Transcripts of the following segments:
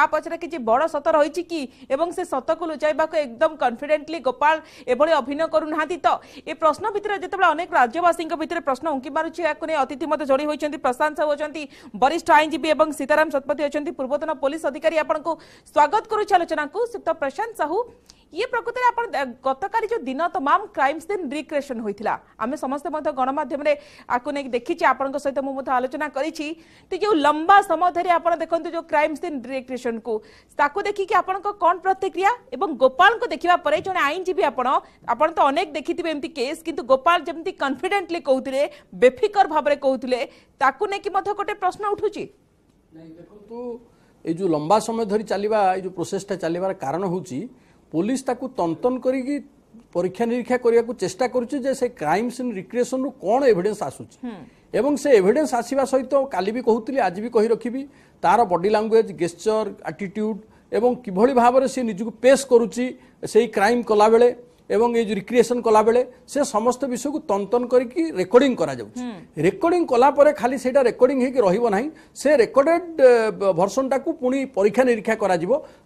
આ પછરે કિછ બડ સત રહી કિ એવું સે સતકુ લુચાઇવાક એકદમ કન્ફિડેન્ટલી ગોપાળ એભળી અભિનય કરુના તો એ પ્રશ્ન ભીતરે જેતેબે અનેક રાજ્યવાસી ભીતરે પ્રશ્ન ઉંકી મારુચી ଏହାକୁ ନେଇ ଅତିଥି ମଧ୍ୟ જોડી ହୋଇଛନ୍ତି ପ୍ରଶାନ୍ତ ସାହୁ ଅଛନ୍ତି ବରିଷ୍ଠ ଆଇନଜୀବୀ ଏବଂ ସୀତାରାମ ଶତପଥୀ ଅଛନ୍ତି ପୂର୍ବତନ ପୋଲିସ ଅଧିକାରୀ ଆପଣଙ୍କୁ ସ୍ୱାଗତ କରୁଛି ଆଲୋଚନାକୁ સુપ્ત ପ୍ରଶାନ୍ତ ସାହୁ ইয়ে প্রকৃতরে আপনার গতকাল যে দিন তমাম ক্রাইমস দিন রিক্রিয়েসন হয়েছিল আমি সমস্ত গণমাধ্যমে আকু নেই দেখিছি আপনার সহ মধ্যে আলোচনা করেছি তো যে লম্বা সময় ধরে আপনার দেখুন যে ক্রাইমস দিন রিক্রিয়েসন কু তাকে দেখি আপনার কম প্রতিক্রিয়া এবং গোপাল দেখা পরে জন আইনজীবী আপনার আপনার তো অনেক দেখিবে এমতি কেস কিন্তু গোপাল যেমন কনফিডেন্টলি কৌলে বেফিকর ভাবে কৌলে তাকে নেই গোটে প্রশ্ন উঠুছি দেখুন এই যে লম্বা সময় ধরে চালা এই যে প্রোসেসটা চালবার কারণ হচ্ছে পুলিশ তাকে তন্তন করি পরীক্ষা নিরীক্ষা করা চেষ্টা করছে যে সে ক্রাইম সিন রিক্রিয়েসন রু কোণ এভিডেন্স আসুচি এবং সে এভিডেন্স আসা সহ কালি বি কুলি আজ বি রখিবি তার বডি ল্যাঙ্গুয়েজ গেস্চর আটিট্ୟୁଡ୍ এবং কিভাবে ভাবে সে নিজকে পেশ করুচি সেই ক্রাইম কলাবেলে এবং এই যে রিক্রিয়েসন কলাবেলে সে সমস্ত বিষয়ক তন্তন করিকি রেকর্ডিং করা যাচ্ছে রেকর্ডিং কলাপরে খালি সেটা রেকর্ডিং হয়েকি রহব না সে রেকর্ডেড ভরসনটা পুঁ পরীক্ষা নিরীক্ষা করা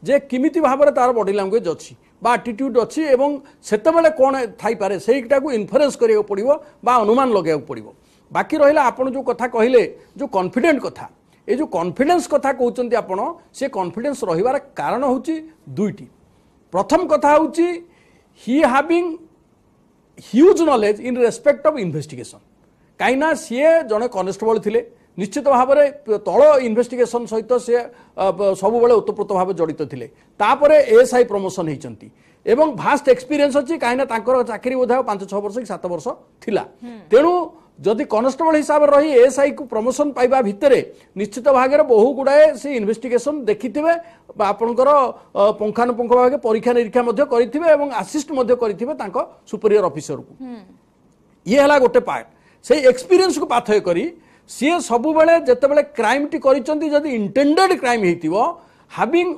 যে কিমিতি ভাবে তার বডি ল্যাঙ্গুয়েজ অ বা আটিট্ୟୁଡ୍ ଅଛି ଏବଂ ସେତେବେଳେ କ'ଣ ଥାଇପାରେ ସେଇଟାକୁ ଇନଫରେନ୍ସ କରିବାକୁ ପଡ଼ିବ ବା ଅନୁମାନ ଲଗାଇବାକୁ ପଡ଼ିବ ବାକି ରହିଲା ଆପଣ ଯେଉଁ କଥା କହିଲେ ଯେଉଁ କନଫିଡେଣ୍ଟ କଥା ଏ ଯେଉଁ କନଫିଡେନ୍ସ କଥା କହୁଛନ୍ତି ଆପଣ ସେ କନଫିଡେନ୍ସ ରହିବାର କାରଣ ହେଉଛି ଦୁଇଟି ପ୍ରଥମ କଥା ହେଉଛି he having huge knowledge in respect of investigation କାହିଁକିନା ସିଏ ଜଣେ କନେଷ୍ଟବଳ ଥିଲେ ନିଶ୍ଚିତ ଭାବରେ ତଳ ଇନଭେଷ୍ଟିଗେସନ୍ ସହିତ ସିଏ ସବୁବେଳେ ଓତପ୍ରୋତ ଭାବେ ଜଡ଼ିତ ଥିଲେ ତାପରେ ଏଏସ୍ଆଇ ପ୍ରମୋସନ୍ ହେଇଛନ୍ତି ଏବଂ ଭାଷ୍ଟ ଏକ୍ସପିରିଏନ୍ସ ଅଛି କାହିଁକିନା ତାଙ୍କର ଚାକିରି ବୋଧ ପାଞ୍ଚ ଛଅ ବର୍ଷ କି ସାତ ବର୍ଷ ଥିଲା ତେଣୁ ଯଦି କନଷ୍ଟେବଳ ହିସାବରେ ରହି ଏଏସ୍ଆଇକୁ ପ୍ରମୋସନ୍ ପାଇବା ଭିତରେ ନିଶ୍ଚିତ ଭାଗରେ ବହୁ ଗୁଡ଼ାଏ ସେ ଇନଭେଷ୍ଟିଗେସନ୍ ଦେଖିଥିବେ ବା ଆପଣଙ୍କର ପୁଙ୍ଖାନୁପୁଙ୍ଖ ଭାବେ ପରୀକ୍ଷା ନିରୀକ୍ଷା ମଧ୍ୟ କରିଥିବେ ଏବଂ ଆସିଷ୍ଟ ମଧ୍ୟ କରିଥିବେ ତାଙ୍କ ସୁପରିୟର ଅଫିସରକୁ ଇଏ ହେଲା ଗୋଟେ ପାର୍ଟ ସେଇ ଏକ୍ସପିରିଏନ୍ସକୁ ପାଥୟ କରି ସିଏ ସବୁବେଳେ ଯେତେବେଳେ କ୍ରାଇମ୍ଟି କରିଛନ୍ତି ଯଦି ଇଣ୍ଟେଣ୍ଡେଡ୍ କ୍ରାଇମ୍ ହେଇଥିବ having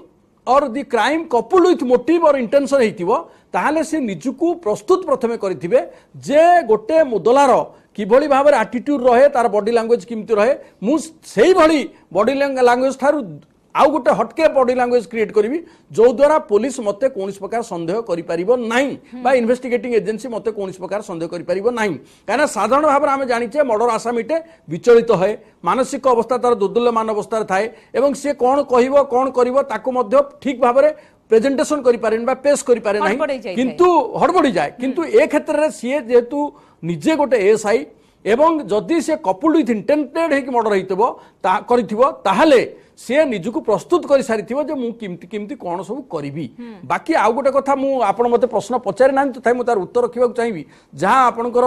or the crime couple with motive or intention ହେଇଥିବ ତାହେଲେ ସେ ନିଜକୁ ପ୍ରସ୍ତୁତ ପ୍ରଥମେ କରିଥିବେ ଯେ ଗୋଟେ ମୁଦଲାର কিভাবে ভাবে আটিট্যুড রহে তার বডি ল্যাঙ্গুয়েজ কেমি রহে মু সেইভাবে বডি ল্যাঙ্গুয়েজ ঠার আউ গোটে হটকে বডি ল্যাঙ্গুয়েজ ক্রিয়েট করবি যদ্বারা পুলিশ মতো কৌশি প্রকার সন্দেহ করে না বা ইনভেস্টিগেটিং এজেন্সি মতো কৌশি প্রকার সন্দেহ করে না কেন সাধারণ ভাবে আমি জাঁচে মর্ডর আসামিটে বিচলিত হয় মানসিক অবস্থা তার দুর্দুল্যমান অবস্থায় থাকে এবং সে কণ কহব কণ করব তাকে ঠিক ভাবে প্রেজেন্টেসন করে বা পেশ করে না কিন্তু হড়বড়ি যায় কিন্তু এ ক্ষেত্রে সি যেহেতু নিজে গোটে এএসআই এবং যদি সে কপুল্ড উইথ ইন্টেন্টেড হয়েকি মর্ডর হয়েথিব তা করিথিব তাহলে সে নিজকে প্রস্তুত করে সারিথিব যে মু কিমতি কিমতি কোন সব করিবি বাকি আউ গোটে কথা মু আপন মতে প্রশ্ন পচারি না তথাপি মু তার উত্তর রাখিবাকু চাইবি যাহা আপনকৰ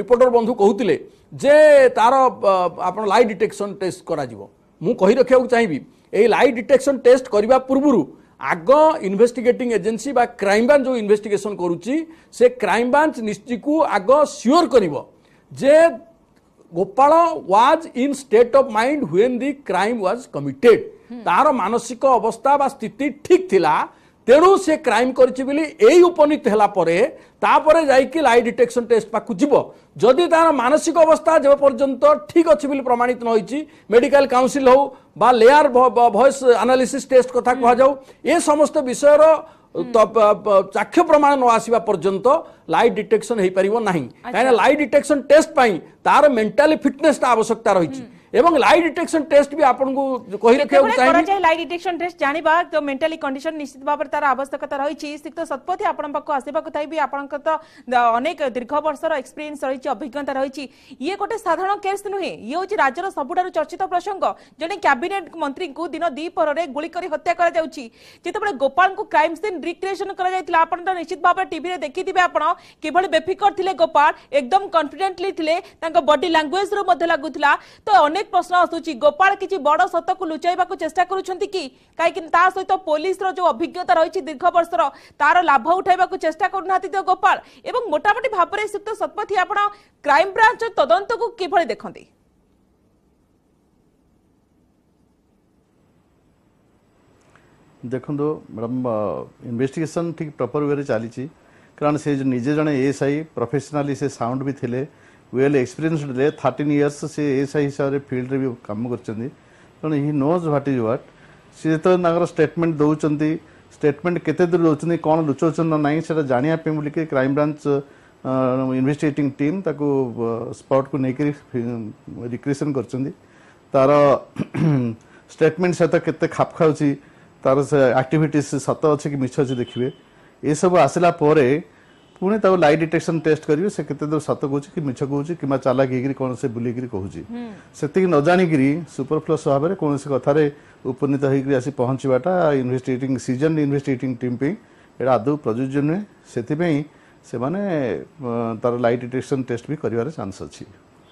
রিপোর্টর বন্ধু কহুতিলে যে তার আপন লাই ডিটেকশন টেস্ট করা যাব মু কহি রাখিবাকু চাইবি এই লাই ডিটেকশন টেস্ট করিবা পূর্বরু আগ ইনভেস্টিগেটিং এজেন্সি বা ক্রাইম ব্রাঞ্চ যে ইনভেস্টিগেসন করুচি সে ক্রাইম ব্রাঞ্চ নিশ্চিকু আগ সিওর করিব যে Gopal was in state of mind when the crime was committed তার মানসিক অবস্থা বা স্থিতি ঠিক লা তেণু সে ক্রাইম করেছি বলে এই উপনীত হেলা পরে তাপরে যাইকি লাই ডিটেকশন টেস্ট পাখু যাব যদি তার মানসিক অবস্থা যে পর্যন্ত ঠিক অছি বলে প্রমাণিত নইছি মেডিকাল কাউন্সিল হোক বা লেয়ার ভয়েস আনালিসিস টেস্ট কথা কুহযাও এ সমস্ত বিষয়র চাক্ষ প্রমাণ ন আসা পর্যন্ত লাই ডিটেকশন হয়ে পাব না কিনা লাই ডিটেকশন টেস্ট পাই তার মেন্টালি ফিটনেসটা আবশ্যকতা রয়েছে এবং লাই ডিটেকশন টেস্ট বি আপনকু কহি রাখিବାକୁ ଚାହିଁବି କରାଯାଏ লাই ডিটেকশন টেস্ট জানিবা তো মেন্টালি কন্ডিশন নিশ্চিত ভাবে তার আবশ্যকতা রয়েছে সিক্ত সৎপথী আপন পাখ আসবাক থাইবি আপনক তো অনেক দীর্ঘ বর্ষর এক্সপেরিয়েন্স রয়েছে অভিজ্ঞতা রয়েছে ইয়ে গোটে সাধারণ কেস নুহে ইয়ে হচ্ছে রাজ্যর সবুঠার চর্চিত প্রসঙ্গ জনে ক্যাবিনেট মন্ত্রীকে দিন দ্বিপরে গুলি করে হত্যা করা যাচ্ছে যেতবে গোপালকে ক্রাইম সিন রিক্রিয়েসন করা যাই আপন তো নিশ্চিত ভাবে টিভিরে দেখিথিবে আপন কিভাবে বেফিকর থিলে গোপাল একদম কনফিডেন্টলি থিলে তাঙ্ক বডি ল্যাঙ্গুয়েজ রু মধ্যে লাগুলা তো অনেক ବହୁତ ପ୍ରଶ୍ନ ଆସୁଛି ଗୋପାଳ କିଛି ବଡ଼ ସତକୁ ଲୁଚାଇବାକୁ ଚେଷ୍ଟା କରୁଛନ୍ତି କି କାହିଁକି ତା ସହିତ ପୋଲିସର ଯେଉଁ ଅଭିଜ୍ଞତା ରହିଛି ଦୀର୍ଘ ବର୍ଷର ତାର ଲାଭ ଉଠାଇବାକୁ ଚେଷ୍ଟା କରୁନାହାନ୍ତି ତ ଗୋପାଳ ଏବଂ ମୋଟାମୋଟି ଭାବରେ ଶ୍ରୀଯୁକ୍ତ ଶତପଥୀ ଆପଣ କ୍ରାଇମବ୍ରାଞ୍ଚ ତଦନ୍ତକୁ କିଭଳି ଦେଖନ୍ତି ଦେଖନ୍ତୁ ମ୍ୟାଡ଼ାମ୍ ଇନଭେଷ୍ଟିଗେସନ୍ ଠିକ୍ ପ୍ରପର୍ ୱେରେ ଚାଲିଛି କାରଣ ସେ ନିଜେ ଜଣେ ଏଏସ୍ଆଇ ପ୍ରଫେସନାଲି ସେ ସାଉଣ୍ଡ ବି ଥିଲେ వీళ్ళు ఎక్స్పీరియన్స్డ్ లే thirteen years ASI sir field review కమ్మకి వచ్చింది ତେଣୁ he knows what is what ସେ ଯେତେବେଳେ ତାଙ୍କର ଷ୍ଟେଟମେଣ୍ଟ ଦେଉଛନ୍ତି ଷ୍ଟେଟମେଣ୍ଟ କେତେ ଦୂର ଦେଉଛନ୍ତି କ'ଣ ଲୁଚାଉଛନ୍ତି ନା ନାହିଁ ସେଇଟା ଜାଣିବା ପାଇଁ ବୋଲିକି କ୍ରାଇମ୍ ବ୍ରାଞ୍ଚ ଇନଭେଷ୍ଟିଗେଟିଂ ଟିମ୍ ତାକୁ ସ୍ପଟ୍କୁ ନେଇକରି ରିକ୍ରିଏସନ୍ କରିଛନ୍ତି ତା'ର ଷ୍ଟେଟମେଣ୍ଟ ସହିତ କେତେ ଖାପ ଖାଉଛି ତା'ର ଆକ୍ଟିଭିଟିସ୍ ସତ ଅଛି କି ମିଛ ଅଛି ଦେଖିବେ ଏସବୁ ଆସିଲା ପରେ ପୁଣି ତାକୁ ଲାଇ ଡିଟେକ୍ସନ ଟେଷ୍ଟ କରିବେ ସେ କେତେ ଦୂର ସତ କହୁଛି କି ମିଛ କହୁଛି କିମ୍ବା ଚାଲାକ ହେଇକିରି କ'ଣ ସେ ବୁଲିକିରି କହୁଛି ସେତିକି ନ ଜାଣିକିରି ସୁପରଫ୍ଲସ୍ ଭାବରେ କୌଣସି କଥାରେ ଉପନୀତ ହେଇକିରି ଆସି ପହଞ୍ଚିବାଟା ଇନଭେଷ୍ଟିଗେଟିଂ ସିଜନ୍ ଇନଭେଷ୍ଟିଗେଟିଂ ଟିମ୍ ପାଇଁ ଏଇଟା ଆଦୌ ପ୍ରଯୁଜ୍ୟ ନୁହେଁ ସେଥିପାଇଁ ସେମାନେ ତାର ଲାଇ ଡିଟେକ୍ସନ ଟେଷ୍ଟ ବି କରିବାର ଚାନ୍ସ ଅଛି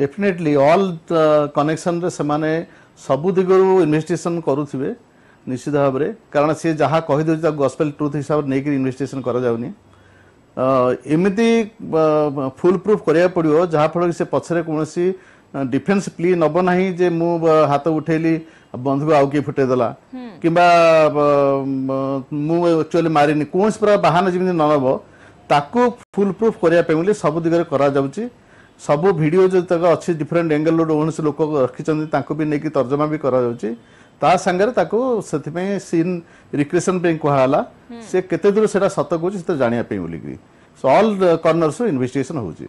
ଡେଫିନେଟଲି ଅଲ୍ କନେକ୍ସନରେ ସେମାନେ ସବୁ ଦିଗରୁ ଇନଭେଷ୍ଟିଗେସନ୍ କରୁଥିବେ ନିଶ୍ଚିତ ଭାବରେ କାରଣ ସିଏ ଯାହା କହିଦେଉଛି ତାକୁ ଗସ୍ପେଲ୍ ଟ୍ରୁଥ୍ ହିସାବରେ ନେଇକରି ଇନଭେଷ୍ଟିଗେସନ୍ କରାଯାଉନି ଏମିତି ଫୁଲ୍ ପ୍ରୁଫ୍ କରିବାକୁ ପଡ଼ିବ ଯାହାଫଳରେ ସେ ପଛରେ କୌଣସି ଡିଫେନ୍ସ ପ୍ଲି ନେବ ନାହିଁ ଯେ ମୁଁ ହାତ ଉଠେଇଲି ବନ୍ଧୁକୁ ଆଉ କିଏ ଫୁଟେଇଦେଲା କିମ୍ବା ମୁଁ ଆକ୍ଚୁଆଲି ମାରିନି କୌଣସି ପ୍ରକାର ବାହାନା ଯେମିତି ନ ନେବ ତାକୁ ଫୁଲ୍ ପ୍ରୁଫ୍ କରିବା ପାଇଁ ବୋଲି ସବୁ ଦିଗରେ କରାଯାଉଛି ସବୁ ଭିଡ଼ିଓ ଯେତେକ ଅଛି ଡିଫରେଣ୍ଟ ଏଙ୍ଗେଲରୁ କୌଣସି ଲୋକ ରଖିଛନ୍ତି ତାଙ୍କୁ ବି ନେଇକି ତର୍ଜମା ବି କରାଯାଉଛି ତା ସାଙ୍ଗରେ ତାକୁ ସେଥିପାଇଁ ସିନ୍ ରିକ୍ରିଏସନ୍ ପାଇଁ କୁହାଗଲା ସେ କେତେ ଦୂର ସେଇଟା ସତ କହୁଛି ସେତେ ଜାଣିବା ପାଇଁ ବୋଲିକି ଅଲ୍ କର୍ଣ୍ଣର୍ସରୁ ଇନଭେଷ୍ଟିଗେସନ୍ ହେଉଛି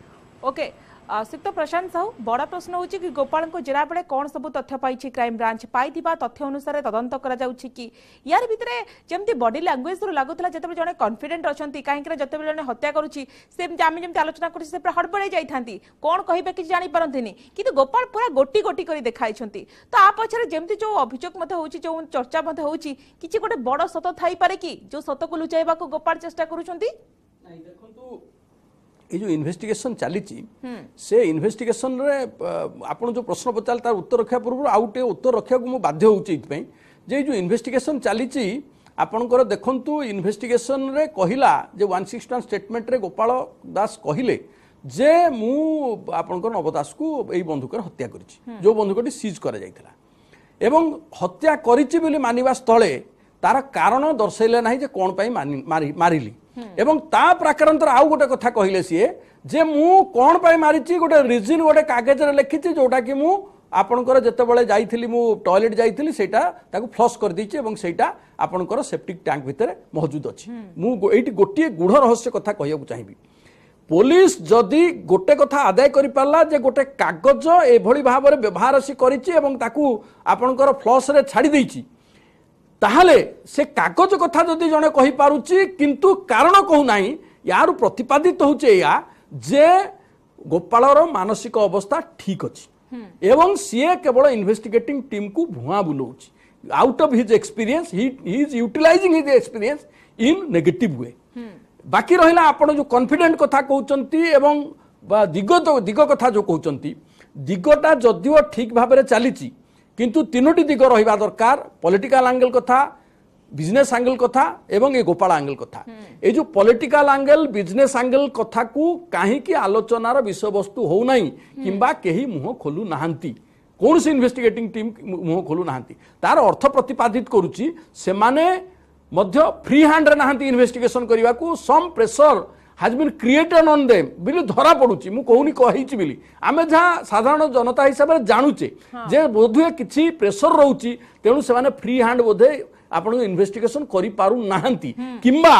ଓକେ ଶ୍ରୀଯୁକ୍ତ ପ୍ରଶାନ୍ତ ସାହୁ ବଡ଼ ପ୍ରଶ୍ନ ହେଉଛି କି ଗୋପାଳଙ୍କୁ ଜେରା ବେଳେ କ'ଣ ସବୁ ତଥ୍ୟ ପାଇଛି କ୍ରାଇମବ୍ରାଞ୍ଚ ପାଇଥିବା ତଥ୍ୟ ଅନୁସାରେ ତଦନ୍ତ କରାଯାଉଛି କି ୟାର ଭିତରେ ଯେମିତି ବଡି ଲାଙ୍ଗୁଏଜରୁ ଲାଗୁଥିଲା ଯେତେବେଳେ ଜଣେ କନଫିଡେଣ୍ଟ ଅଛନ୍ତି କାହିଁକିନା ଯେତେବେଳେ ଜଣେ ହତ୍ୟା କରୁଛି ସେମିତି ଆମେ ଯେମିତି ଆଲୋଚନା କରୁଛି ସେ ପୁରା ହଡ଼ବଡ଼େଇ ଯାଇଥାନ୍ତି କ'ଣ କହିବେ କିଛି ଜାଣିପାରନ୍ତିନି କିନ୍ତୁ ଗୋପାଳ ପୁରା ଗୋଟି ଗୋଟି କରି ଦେଖାଇଛନ୍ତି ତ ଆ ପଛରେ ଯେମିତି ଯେଉଁ ଅଭିଯୋଗ ମଧ୍ୟ ହେଉଛି ଯେଉଁ ଚର୍ଚ୍ଚା ମଧ୍ୟ ହେଉଛି କିଛି ଗୋଟେ ବଡ଼ ସତ ଥାଇପାରେ କି ଯେଉଁ ସତକୁ ଲୁଚାଇବାକୁ ଗୋପାଳ ଚେଷ୍ଟା କରୁଛନ୍ତି ଦେଖନ୍ତୁ এই যে ইনভেস্টিগেসন চালিছি সে ইনভেস্টিগেসনরে আপনার যে প্রশ্ন পচারে তার উত্তর রক্ষা পূর্ব আউ টিকে উত্তর রক্ষাকে মু বাধ্য হচ্ছে এইপাই যে এই যে ইনভেস্টিগেসন চালিছি ଆପଣଙ୍କର ଦେଖନ୍ତୁ ଇନଭେଷ୍ଟିଗେସନରେ କହିଲା ଯେ ୱାନ୍ ସିକ୍ସ ୱାନ୍ ଷ୍ଟେଟମେଣ୍ଟରେ ଗୋପାଳ ଦାସ କହିଲେ ଯେ ମୁଁ ଆପଣଙ୍କର ନବ ଦାସକୁ ଏଇ ବନ୍ଧୁକରେ ହତ୍ୟା କରିଛି ଯେଉଁ ବନ୍ଧୁକଟି ସିଜ୍ କରାଯାଇଥିଲା ଏବଂ ହତ୍ୟା କରିଛି ବୋଲି ମାନିବା ସ୍ଥଳେ ତାର କାରଣ ଦର୍ଶାଇଲେ ନାହିଁ ଯେ କ'ଣ ପାଇଁ ମାରିଲି ଏବଂ ତା ପ୍ରାକାରାନ୍ତରେ ଆଉ ଗୋଟେ କଥା କହିଲେ ସିଏ ଯେ ମୁଁ କ'ଣ ପାଇଁ ମାରିଛି ଗୋଟେ ରିଜିନ୍ ଗୋଟେ କାଗଜରେ ଲେଖିଛି ଯେଉଁଟାକି ମୁଁ ଆପଣଙ୍କର ଯେତେବେଳେ ଯାଇଥିଲି ମୁଁ ଟଏଲେଟ୍ ଯାଇଥିଲି ସେଇଟା ତାକୁ ଫ୍ଲସ୍ କରିଦେଇଛି ଏବଂ ସେଇଟା ଆପଣଙ୍କର ସେପ୍ଟିକ୍ ଟ୍ୟାଙ୍କ ଭିତରେ ମହଜୁଦ ଅଛି ମୁଁ ଏଇଠି ଗୋଟିଏ ଗୁଢ଼ ରହସ୍ୟ କଥା କହିବାକୁ ଚାହିଁବି ପୋଲିସ ଯଦି ଗୋଟେ କଥା ଆଦାୟ କରିପାରିଲା ଯେ ଗୋଟେ କାଗଜ ଏଭଳି ଭାବରେ ବ୍ୟବହାର ସେ କରିଛି ଏବଂ ତାକୁ ଆପଣଙ୍କର ଫ୍ଲସ୍ରେ ଛାଡ଼ି ଦେଇଛି ତାହେଲେ ସେ କାଗଜ କଥା ଯଦି ଜଣେ କହିପାରୁଛି କିନ୍ତୁ କାରଣ କହୁନାହିଁ ୟାରୁ ପ୍ରତିପାଦିତ ହେଉଛି ଏଇଆ ଯେ ଗୋପାଳର ମାନସିକ ଅବସ୍ଥା ଠିକ୍ ଅଛି ଏବଂ ସିଏ କେବଳ ଇନଭେଷ୍ଟିଗେଟିଂ ଟିମ୍କୁ ଭୁଆଁ ବୁଲଉଛି out of his experience he is utilizing his experience in negative way ବାକି ରହିଲା ଆପଣ ଯେଉଁ କନଫିଡେଣ୍ଟ କଥା କହୁଛନ୍ତି ଏବଂ ବା ଦିଗ ଦିଗ କଥା ଯେଉଁ କହୁଛନ୍ତି ଦିଗଟା ଯଦିଓ ଠିକ୍ ଭାବରେ ଚାଲିଛି কিন্তু তিনোটি দিগ রহবা দরকার পলিটিকাল আঙ্গেল কথা বিজনেস আঙ্গেল কথা এবং এই গোপাড়া আঙ্গেল কথা এই যে পলিটিকাল আঙ্গেল বিজনেস আঙ্গেল কথাকু কাহিকি আলোচনার বিষয়বস্তু হো না কিংবা কেহি মুহ খোলু না কৌশি ইনভেস্টিগেটিং টিম মুহ খোলু না তার অর্থ প্রতিপাদিত করুচি সেমানে মধ্য ফ্রি হ্যান্ডরে না ইনভেস্টিগেশন করা some pressure has been created on them ବୋଲି ଧରା ପଡ଼ୁଛି ମୁଁ କହୁନି କହିଛି ବୋଲି ଆମେ ଯାହା ସାଧାରଣ ଜନତା ହିସାବରେ ଜାଣୁଛେ ଯେ ବୋଧହୁଏ କିଛି ପ୍ରେସର ରହୁଛି ତେଣୁ ସେମାନେ ଫ୍ରି ହ୍ୟାଣ୍ଡ ବୋଧେ ଆପଣଙ୍କୁ ଇନଭେଷ୍ଟିଗେସନ୍ କରିପାରୁନାହାନ୍ତି କିମ୍ବା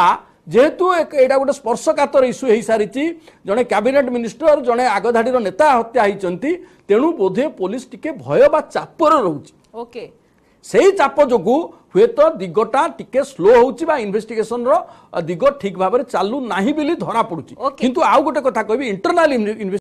ଯେହେତু ଏଇଟା ଗୋଟେ ସ୍ପର୍ଶକାତର ଇସ୍ୟୁ ହେଇସାରିଛି ଜଣେ କ୍ୟାବିନେଟ୍ ମିନିଷ୍ଟର ଜଣେ ଆଗଧାଡ଼ିର ନେତା ହତ୍ୟା ହେଇଛନ୍ତି ତେଣୁ ବୋଧେ ପୋଲିସ ଟିକେ ଭୟ ବା ଚାପରେ ରହୁଛି ଓକେ সেই চাপ যোগু ହୁଏତ ଦିଗଟା ଟିକେ ସ୍ଲୋ ହଉଛି ବା ଇନଭେଷ୍ଟିଗେସନର ଦିଗ ଠିକ ଭାବରେ ଚାଲୁ ନାହିଁ ବୋଲି ଧରା ପଡୁଛି କିନ୍ତୁ ଆଉ ଗୋଟେ କଥା କହିବି ଇଣ୍ଟରନାଲ